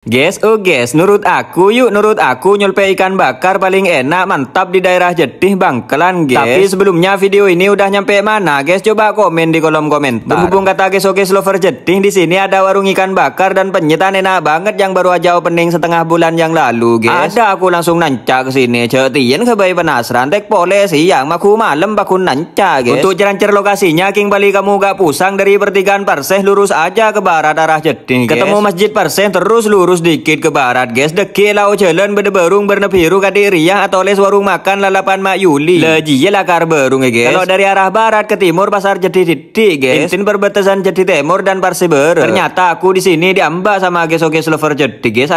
Guys, oh guys, nurut aku yuk, nurut aku nyulpe ikan bakar paling enak mantap di daerah Bang Bangkelan, guys. Tapi sebelumnya video ini udah nyampe mana, guys? Coba komen di kolom komentar. Berhubung kata guys, oke oh okay, lover Jetih di sini ada warung ikan bakar dan penyetan enak banget yang baru aja opening setengah bulan yang lalu, guys. Ada aku langsung nancak ke sini. Jetien kebayi penasaran, tek boleh siang, maku malam baku nancak, guys. Untuk cerancer lokasinya, King Bali kamu gak pusang dari pertigaan Perseh lurus aja ke barat arah Jetih, Ketemu Masjid Perseh terus lurus lurus dikit ke barat guys Dekil lau jalan berdeberung bener biru Kadiriah atau les warung makan lalapan Mak Yuli ya lakar berung ya guys Kalau dari arah barat ke timur pasar jadi titik guys Intin perbatasan jadi timur dan parsiber Ternyata aku di sini diambak sama guys oke lover jadi guys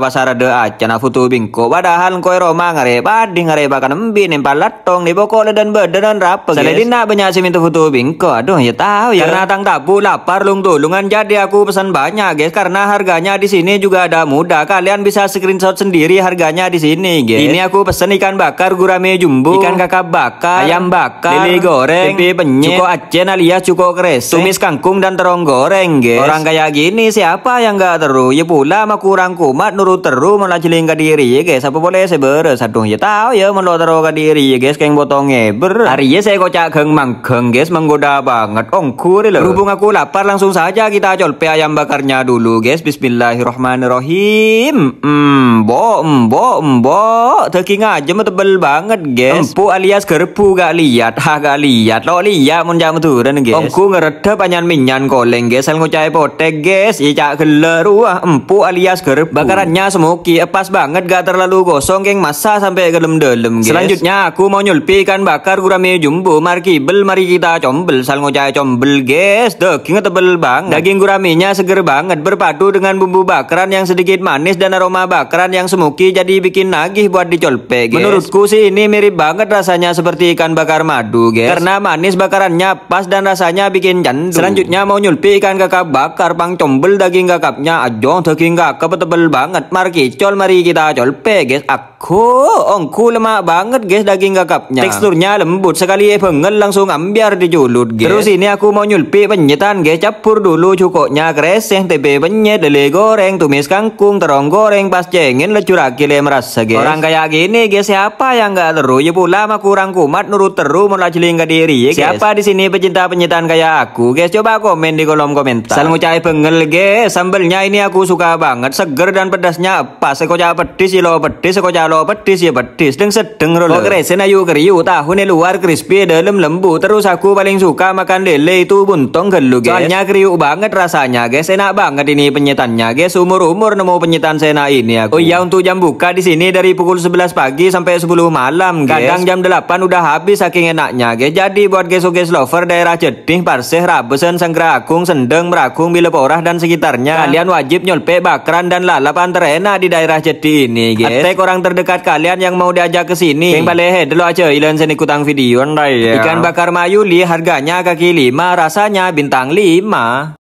pasar ada aja acana futu bingko Padahal koi roma ngare padi ngare bakan embi nempal latong di pokok dan bedenan rape guys nak banyak simintu futu bingko Aduh ya tahu ya Karena tang tabu lapar lung tulungan jadi aku pesan banyak guys Karena harganya di sini sini juga ada muda. Kalian bisa screenshot sendiri harganya di sini, guys. Ini aku pesen ikan bakar gurame jumbo, ikan kakak bakar, ayam bakar, lele goreng, tempe penyet, cuko aceh alias cuko kres, tumis kangkung dan terong goreng, guys. Orang kayak gini siapa yang gak teru? Ya pula mah kurang kumat nurut teru malah jeling ke diri, ya guys. Apa boleh seberes satu? ya tahu ya malah teru ke diri, ya guys. Keng botongnya ber. Hari ya saya kocak geng mangkeng, guys. Menggoda banget. Ongkur loh. Berhubung aku lapar langsung saja kita colpe ayam bakarnya dulu, guys. Bismillahirrahmanirrahim. Bismillahirrahmanirrahim. Hmm. Embo embo embo, Teking aja mah tebel banget, guys. Empuk alias gerbu gak lihat, ha gak lihat. Lo lihat mun jamu turun, guys. Ongku ngeredep banyak minyan koleng, guys. Sel ngucai potek, guys. ica cak ruah, wah empuk alias gerbu. Bakarannya smoky, pas banget gak terlalu gosong, geng. Masa sampai gelem-delem, guys. Selanjutnya aku mau nyulpi ikan bakar gurame jumbo bel, mari kita combel Sel ngucai combel, guys. Teking tebel banget. Daging guraminya seger banget berpadu dengan bumbu bakaran yang sedikit manis dan aroma bakaran ikan yang semuki jadi bikin nagih buat dicolpe, guys. Menurutku sih ini mirip banget rasanya seperti ikan bakar madu, guys. Karena manis bakarannya pas dan rasanya bikin jandu. Selanjutnya mau nyulpi ikan kakap bakar pang combel daging kakapnya ajong daging kakap tebel banget. Mari kicol mari kita colpe, guys. Ak Aku, ongku lemak banget guys daging kakapnya. Teksturnya lembut sekali pengen langsung ambiar dijulut guys. Terus ini aku mau nyulpi penyetan guys. Campur dulu cukoknya kreseng, tepe penyet, dele goreng, tumis kangkung, terong goreng, pas cengin lecuraki le merasa guys. Orang kayak gini guys siapa yang gak teru ya pula mah kurang kumat nurut teru mulai jeling ke diri ya guys. Siapa di sini pecinta penyetan kayak aku guys? Coba komen di kolom komentar. Salam ucai pengel guys. Sambelnya ini aku suka banget, seger dan pedasnya pas. Sekocak pedis, ilo pedis, sekocak kalau pedis ya pedis deng sedeng lho. Kok kresen ayu kriu tahunnya luar crispy dalam lembut terus aku paling suka makan lele itu buntung gelu guys. Soalnya kriuk banget rasanya guys enak banget ini penyetannya guys umur-umur nemu penyetan sena ini aku. Oh iya untuk jam buka di sini dari pukul 11 pagi sampai 10 malam guys. Kadang jam 8 udah habis saking enaknya guys. Jadi buat guys-guys lover daerah Jeding, Parseh, Rabesen, Sanggra Agung, Sendeng, Merakung, Bileporah dan sekitarnya kalian wajib nyolpe bakran dan lalapan terenak di daerah Jeding ini guys. Atek orang terdekat dekat kalian yang mau diajak ke sini. Yang head eh. dulu aja ilan seni kutang video ya. Ikan bakar mayu harganya kaki lima, rasanya bintang lima.